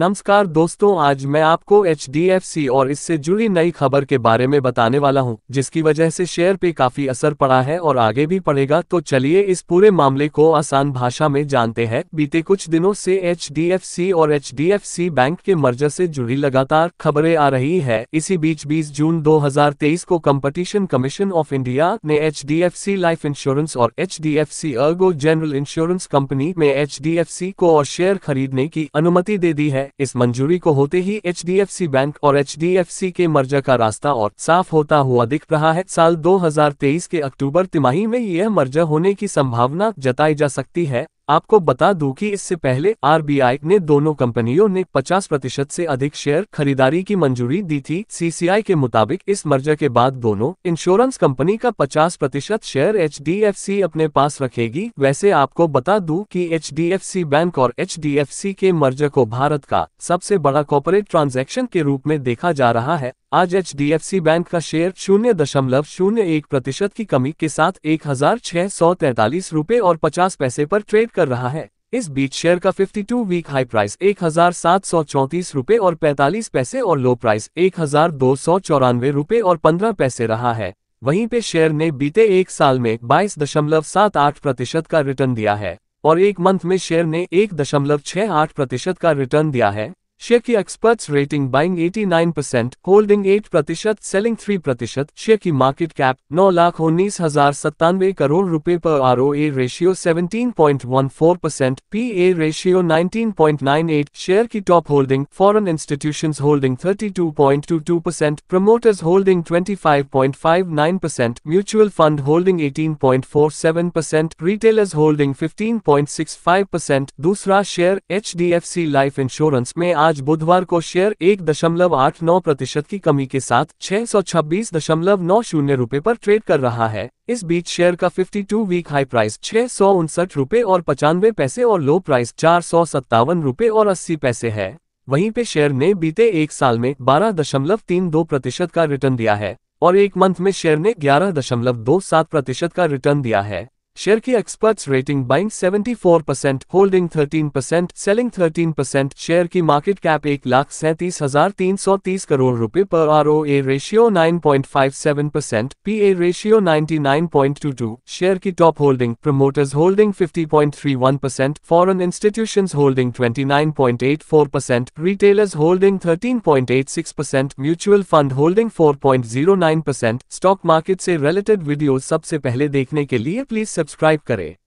नमस्कार दोस्तों आज मैं आपको एच और इससे जुड़ी नई खबर के बारे में बताने वाला हूं, जिसकी वजह से शेयर पे काफी असर पड़ा है और आगे भी पड़ेगा तो चलिए इस पूरे मामले को आसान भाषा में जानते हैं बीते कुछ दिनों से एच और एच बैंक के मर्जर से जुड़ी लगातार खबरें आ रही है इसी बीच बीस जून दो को कम्पटिशन कमीशन ऑफ इंडिया ने एच लाइफ इंश्योरेंस और H ERGO general insurance company में एच को और शेयर खरीदने की अनुमति दे दी है इस मंजूरी को होते ही एच बैंक और एच के मर्जा का रास्ता और साफ होता हुआ दिख रहा है साल 2023 के अक्टूबर तिमाही में यह मर्जा होने की संभावना जताई जा सकती है आपको बता दूं कि इससे पहले आरबीआई ने दोनों कंपनियों ने 50 प्रतिशत से अधिक शेयर खरीदारी की मंजूरी दी थी सीसीआई के मुताबिक इस मर्जर के बाद दोनों इंश्योरेंस कंपनी का 50 प्रतिशत शेयर एच अपने पास रखेगी वैसे आपको बता दूं कि एच बैंक और एच के मर्जर को भारत का सबसे बड़ा कॉपोरेट ट्रांजेक्शन के रूप में देखा जा रहा है आज एच बैंक का शेयर शून्य दशमलव शून्य एक प्रतिशत की कमी के साथ एक हजार छह सौ तैतालीस रूपए और पचास पैसे पर ट्रेड कर रहा है इस बीच शेयर का 52 वीक हाई प्राइस एक हजार सात सौ चौंतीस रूपए और पैतालीस पैसे और लो प्राइस एक हजार दो सौ चौरानवे रूपए और पंद्रह पैसे रहा है वहीं पे शेयर ने बीते एक साल में बाईस दशमलव सात आठ प्रतिशत का रिटर्न दिया है और एक मंथ में शेयर ने एक दशमलव छह आठ प्रतिशत का रिटर्न दिया है शेयर की experts rating buying 89 percent holding 8 प्रतिशत सेलिंग 3 प्रतिशत शेयर की मार्केट कैप नौ लाख उन्नीस हजार सत्तानवे करोड़ रुपए पर R O A ratio 17.14 percent P A ratio 19.98 share की top holding foreign institution holding 32.22 percent promoters holding 25.59 percent mutual fund holding 18.47 percent retailers holding 15.65 percent दूसरा share H D F C life insurance में आज बुधवार को share एक दशमलव आठ नौ प्रतिशत की कमी के साथ छह सौ छब्बीस दशमलव नौ शून्य रूपए पर ट्रेड कर रहा है इस बीच शेयर का 52 वीक हाई प्राइस छह सौ उनसठ रूपए और पचानवे पैसे और लो प्राइस चार सौ सत्तावन रूपए और अस्सी पैसे है वहीं पे शेयर ने बीते एक साल में बारह दशमलव तीन दो प्रतिशत का रिटर्न दिया है और एक मंथ में शेयर ने ग्यारह दशमलव दो सात प्रतिशत का रिटर्न दिया है शेयर की experts rating buying 74 percent holding 13 percent selling 13 percent share की मार्केट कैप एक लाख सैंतीस हजार तीन सौ तीस करोड़ रुपए पर R O A ratio nine point five seven percent P A ratio ninety nine point two two share की top holding promoters holding fifty point three one percent foreign institution holding twenty nine point eight four percent retailers holding thirteen point eight six percent mutual fund holding four point zero nine percent stock market से related video सबसे पहले देखने के लिए please सब subscribe करें